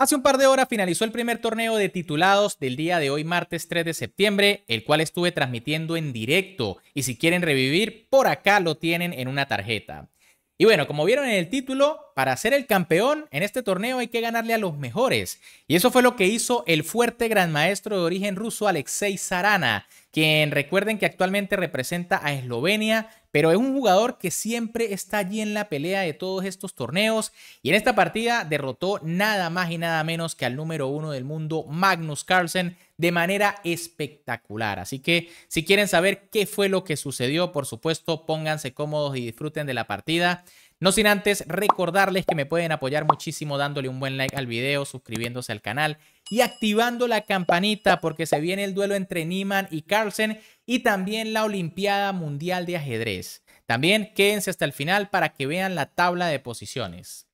Hace un par de horas finalizó el primer torneo de titulados del día de hoy, martes 3 de septiembre, el cual estuve transmitiendo en directo y si quieren revivir, por acá lo tienen en una tarjeta. Y bueno, como vieron en el título, para ser el campeón en este torneo hay que ganarle a los mejores. Y eso fue lo que hizo el fuerte gran maestro de origen ruso Alexei Sarana, quien recuerden que actualmente representa a Eslovenia, pero es un jugador que siempre está allí en la pelea de todos estos torneos y en esta partida derrotó nada más y nada menos que al número uno del mundo, Magnus Carlsen, de manera espectacular. Así que si quieren saber qué fue lo que sucedió, por supuesto, pónganse cómodos y disfruten de la partida. No sin antes recordarles que me pueden apoyar muchísimo dándole un buen like al video, suscribiéndose al canal y activando la campanita porque se viene el duelo entre Niemann y Carlsen y también la Olimpiada Mundial de Ajedrez. También quédense hasta el final para que vean la tabla de posiciones.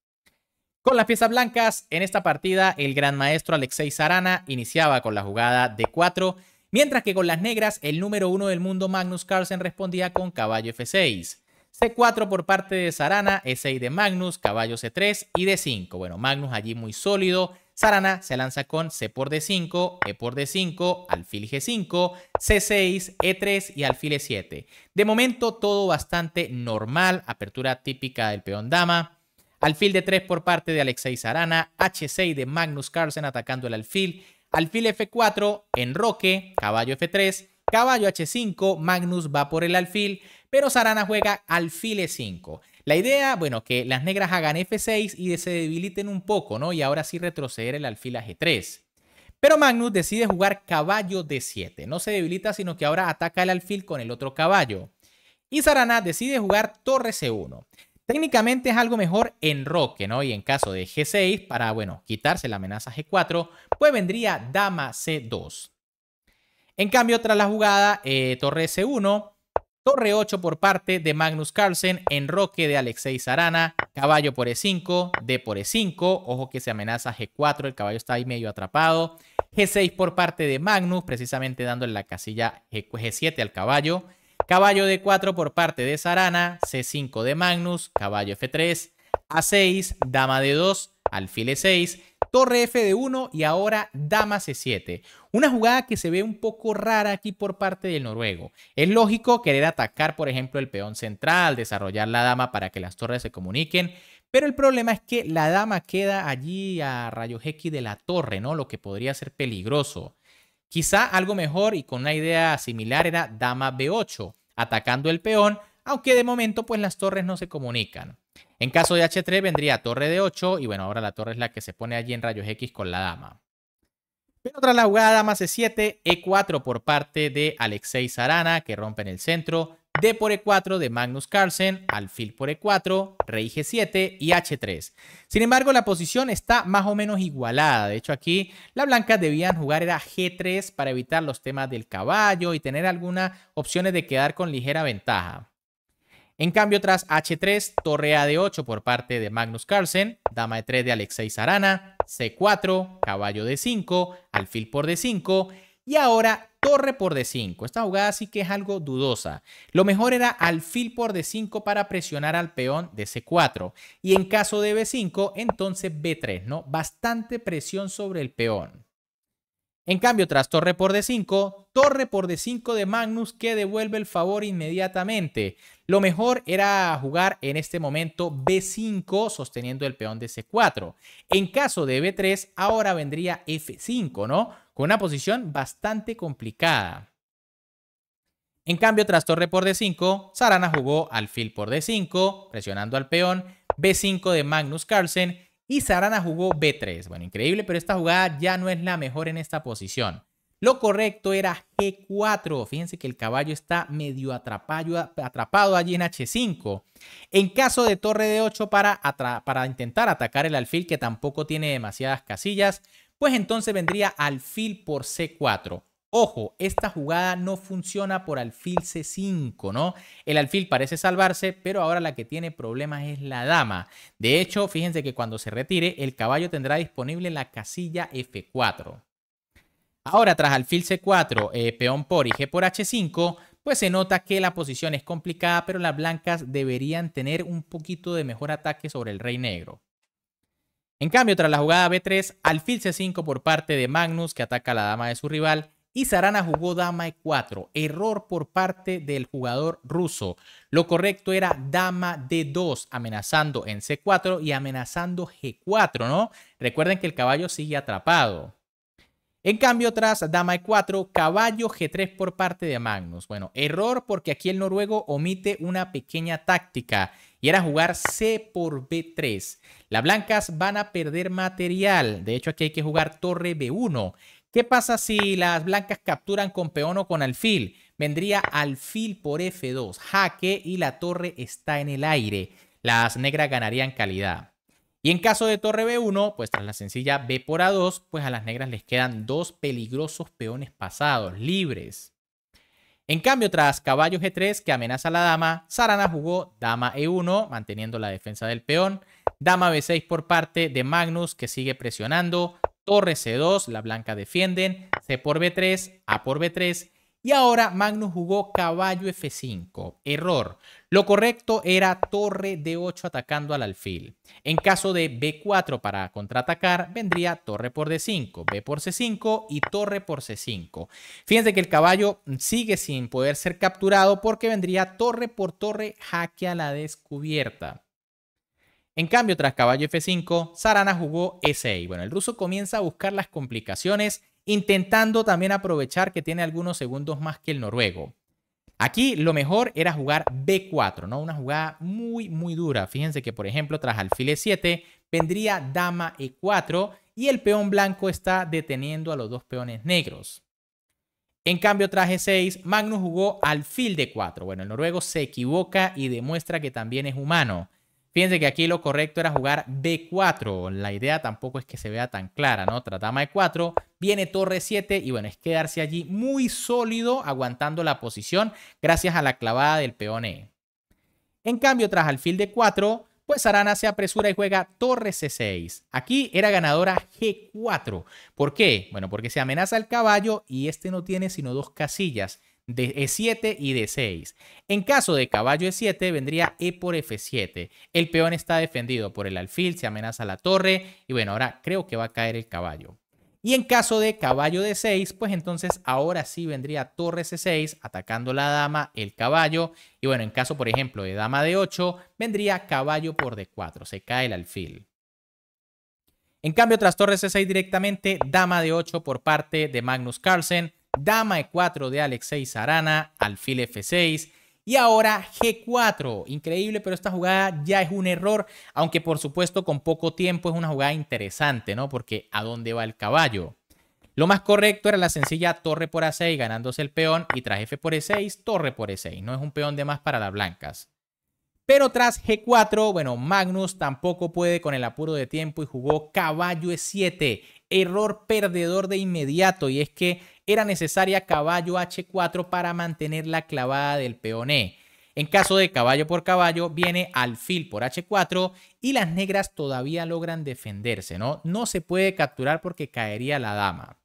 Con las piezas blancas, en esta partida el gran maestro Alexei Sarana iniciaba con la jugada de 4 mientras que con las negras el número 1 del mundo Magnus Carlsen respondía con caballo F6. C4 por parte de Sarana, E6 de Magnus, caballo C3 y D5. Bueno, Magnus allí muy sólido. Sarana se lanza con C por D5, E por D5, alfil G5, C6, E3 y alfil E7. De momento todo bastante normal, apertura típica del peón dama. Alfil D3 por parte de Alexei Sarana, H6 de Magnus Carlsen atacando el alfil, alfil F4, enroque, caballo F3, caballo H5, Magnus va por el alfil, pero Sarana juega alfil E5. La idea, bueno, que las negras hagan F6 y se debiliten un poco, ¿no? Y ahora sí retroceder el alfil a G3. Pero Magnus decide jugar caballo D7. No se debilita, sino que ahora ataca el alfil con el otro caballo. Y Sarana decide jugar torre C1. Técnicamente es algo mejor en roque, ¿no? Y en caso de G6, para, bueno, quitarse la amenaza G4, pues vendría dama C2. En cambio, tras la jugada eh, torre C1, Torre 8 por parte de Magnus Carlsen, enroque de Alexei Sarana, caballo por E5, D por E5, ojo que se amenaza G4, el caballo está ahí medio atrapado, G6 por parte de Magnus, precisamente dándole la casilla G7 al caballo, caballo D4 por parte de Sarana, C5 de Magnus, caballo F3, A6, dama D2, alfil E6, torre F de 1 y ahora dama C7. Una jugada que se ve un poco rara aquí por parte del noruego. Es lógico querer atacar, por ejemplo, el peón central, desarrollar la dama para que las torres se comuniquen, pero el problema es que la dama queda allí a rayo X de la torre, ¿no? Lo que podría ser peligroso. Quizá algo mejor y con una idea similar era dama B8, atacando el peón, aunque de momento pues las torres no se comunican. En caso de H3 vendría torre de 8 y bueno, ahora la torre es la que se pone allí en rayos X con la dama. Pero tras la jugada dama C7, E4 por parte de Alexei Sarana que rompe en el centro, D por E4 de Magnus Carlsen, alfil por E4, rey G7 y H3. Sin embargo, la posición está más o menos igualada. De hecho, aquí la blanca debían jugar era G3 para evitar los temas del caballo y tener algunas opciones de quedar con ligera ventaja. En cambio, tras H3, torre a de 8 por parte de Magnus Carlsen, dama de 3 de Alexei Sarana, C4, caballo de 5, alfil por D5 y ahora torre por D5. Esta jugada sí que es algo dudosa. Lo mejor era alfil por D5 para presionar al peón de C4. Y en caso de B5, entonces B3, ¿no? Bastante presión sobre el peón. En cambio, tras torre por D5, torre por D5 de Magnus que devuelve el favor inmediatamente. Lo mejor era jugar en este momento B5 sosteniendo el peón de C4. En caso de B3, ahora vendría F5, ¿no? Con una posición bastante complicada. En cambio, tras torre por D5, Sarana jugó alfil por D5, presionando al peón, B5 de Magnus Carlsen y Sarana jugó B3. Bueno, increíble, pero esta jugada ya no es la mejor en esta posición. Lo correcto era G4. Fíjense que el caballo está medio atrapado, allí en H5. En caso de torre de 8 para, para intentar atacar el alfil, que tampoco tiene demasiadas casillas, pues entonces vendría alfil por C4. Ojo, esta jugada no funciona por alfil C5, ¿no? El alfil parece salvarse, pero ahora la que tiene problemas es la dama. De hecho, fíjense que cuando se retire, el caballo tendrá disponible la casilla F4. Ahora, tras alfil C4, eh, peón por y G por H5, pues se nota que la posición es complicada, pero las blancas deberían tener un poquito de mejor ataque sobre el rey negro. En cambio, tras la jugada B3, alfil C5 por parte de Magnus, que ataca a la dama de su rival, y Sarana jugó dama e4. Error por parte del jugador ruso. Lo correcto era dama d2, amenazando en c4 y amenazando g4, ¿no? Recuerden que el caballo sigue atrapado. En cambio, tras dama e4, caballo g3 por parte de Magnus. Bueno, error porque aquí el noruego omite una pequeña táctica y era jugar c por b3. Las blancas van a perder material. De hecho, aquí hay que jugar torre b1. ¿Qué pasa si las blancas capturan con peón o con alfil? Vendría alfil por f2, jaque y la torre está en el aire. Las negras ganarían calidad. Y en caso de torre B1, pues tras la sencilla B por A2, pues a las negras les quedan dos peligrosos peones pasados, libres. En cambio, tras caballo G3, e que amenaza a la dama, Sarana jugó dama E1, manteniendo la defensa del peón. Dama B6 por parte de Magnus, que sigue presionando. Torre C2, la blanca defienden. C por B3, A por B3 y ahora Magnus jugó caballo F5. Error. Lo correcto era torre D8 atacando al alfil. En caso de B4 para contraatacar, vendría torre por D5, B por C5 y torre por C5. Fíjense que el caballo sigue sin poder ser capturado porque vendría torre por torre jaque a la descubierta. En cambio, tras caballo F5, Sarana jugó E6. Bueno, el ruso comienza a buscar las complicaciones intentando también aprovechar que tiene algunos segundos más que el noruego. Aquí lo mejor era jugar B4, ¿no? Una jugada muy, muy dura. Fíjense que, por ejemplo, tras alfil E7 vendría dama E4 y el peón blanco está deteniendo a los dos peones negros. En cambio, tras e 6 Magnus jugó alfil D4. Bueno, el noruego se equivoca y demuestra que también es humano. Fíjense que aquí lo correcto era jugar B4. La idea tampoco es que se vea tan clara, ¿no? Tratama de 4, viene torre 7 y bueno, es quedarse allí muy sólido aguantando la posición gracias a la clavada del peón E. En cambio, tras alfil de 4, pues Arana se apresura y juega torre C6. Aquí era ganadora G4. ¿Por qué? Bueno, porque se amenaza el caballo y este no tiene sino dos casillas de E7 y D6. En caso de caballo E7 vendría E por F7. El peón está defendido por el alfil, se amenaza la torre y bueno, ahora creo que va a caer el caballo. Y en caso de caballo D6, pues entonces ahora sí vendría torre C6 atacando la dama, el caballo. Y bueno, en caso por ejemplo de dama D8, vendría caballo por D4, se cae el alfil. En cambio, tras torre C6 directamente, dama D8 por parte de Magnus Carlsen dama e4 de Alexei Sarana, alfil f6 y ahora g4. Increíble, pero esta jugada ya es un error, aunque por supuesto con poco tiempo es una jugada interesante, ¿no? Porque ¿a dónde va el caballo? Lo más correcto era la sencilla torre por a6 ganándose el peón y tras f por e6, torre por e6. No es un peón de más para las blancas. Pero tras G4, bueno, Magnus tampoco puede con el apuro de tiempo y jugó caballo E7. Error perdedor de inmediato y es que era necesaria caballo H4 para mantener la clavada del peón E. En caso de caballo por caballo, viene alfil por H4 y las negras todavía logran defenderse, ¿no? No se puede capturar porque caería la dama.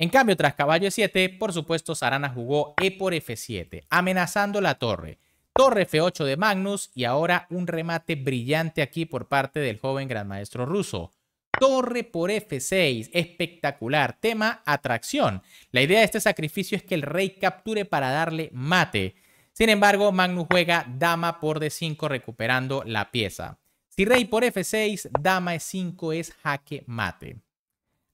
En cambio, tras caballo E7, por supuesto, Sarana jugó E por F7, amenazando la torre. Torre F8 de Magnus y ahora un remate brillante aquí por parte del joven gran maestro ruso. Torre por F6, espectacular. Tema atracción. La idea de este sacrificio es que el rey capture para darle mate. Sin embargo, Magnus juega dama por D5 recuperando la pieza. Si rey por F6, dama E5 es jaque mate.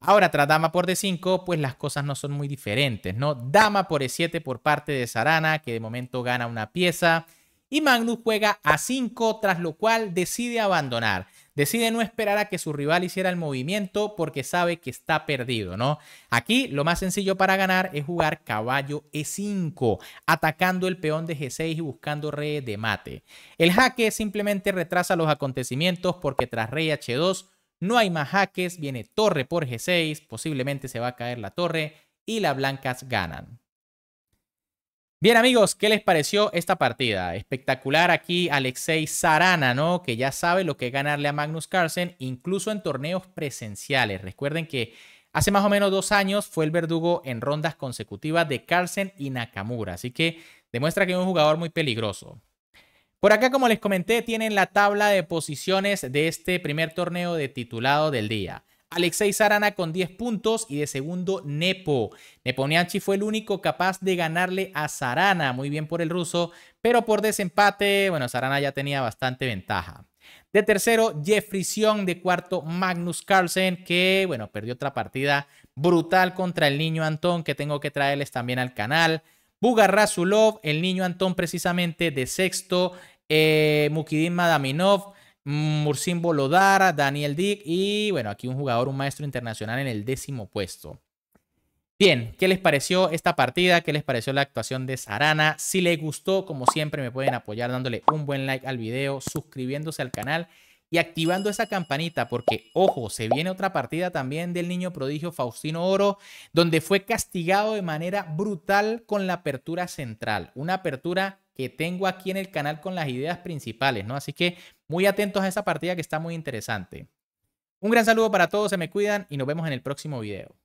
Ahora, tras dama por d5, pues las cosas no son muy diferentes, ¿no? Dama por e7 por parte de Sarana, que de momento gana una pieza. Y Magnus juega a 5, tras lo cual decide abandonar. Decide no esperar a que su rival hiciera el movimiento porque sabe que está perdido, ¿no? Aquí lo más sencillo para ganar es jugar caballo E5, atacando el peón de G6 y buscando rey de mate. El jaque simplemente retrasa los acontecimientos porque tras rey H2 no hay más jaques, viene torre por G6, posiblemente se va a caer la torre y las blancas ganan. Bien amigos, ¿qué les pareció esta partida? Espectacular aquí Alexei Sarana, ¿no? Que ya sabe lo que es ganarle a Magnus Carlsen, incluso en torneos presenciales. Recuerden que hace más o menos dos años fue el verdugo en rondas consecutivas de Carlsen y Nakamura, así que demuestra que es un jugador muy peligroso. Por acá, como les comenté, tienen la tabla de posiciones de este primer torneo de titulado del día. Alexei Sarana con 10 puntos y de segundo Nepo. Neponianchi fue el único capaz de ganarle a Sarana, muy bien por el ruso, pero por desempate, bueno, Sarana ya tenía bastante ventaja. De tercero, Jeffrey Sion. De cuarto, Magnus Carlsen, que, bueno, perdió otra partida brutal contra el niño Antón, que tengo que traerles también al canal. Bugarrazulov, el niño Antón precisamente de sexto, eh, Mukidin Madaminov, Mursin Bolodara, Daniel Dick y bueno, aquí un jugador, un maestro internacional en el décimo puesto. Bien, ¿qué les pareció esta partida? ¿Qué les pareció la actuación de Sarana? Si les gustó, como siempre, me pueden apoyar dándole un buen like al video, suscribiéndose al canal y activando esa campanita porque, ojo, se viene otra partida también del niño prodigio Faustino Oro, donde fue castigado de manera brutal con la apertura central. Una apertura que tengo aquí en el canal con las ideas principales, ¿no? Así que muy atentos a esa partida que está muy interesante. Un gran saludo para todos, se me cuidan y nos vemos en el próximo video.